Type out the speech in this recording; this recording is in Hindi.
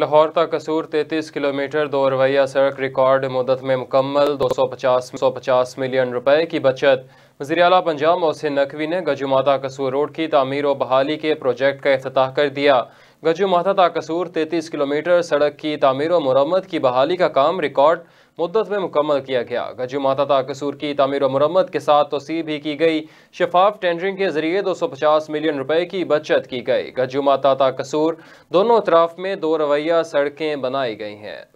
लाहौर तक कसूर 33 किलोमीटर दो रवैया सड़क रिकॉर्ड मदत में मुकम्मल 250 पचास मिलियन रुपए की बचत वजी अला पंजाब मोहसिन नकवी ने गजुमाता कसूर रोड की तमीर व बहाली के प्रोजेक्ट का अफ्ताह कर दिया तक कसूर 33 किलोमीटर सड़क की तमीर व मरम्मत की बहाली का काम रिकॉर्ड मुद्दत में मुकम्मल किया गया ता कसूर की तमीर मरम्मत के साथ तोसी भी की गई शफाफ टेंडरिंग के जरिए दो सौ पचास मिलियन रुपए की बचत की गई ता कसूर दोनों अतराफ में दो रवैया सड़कें बनाई गई हैं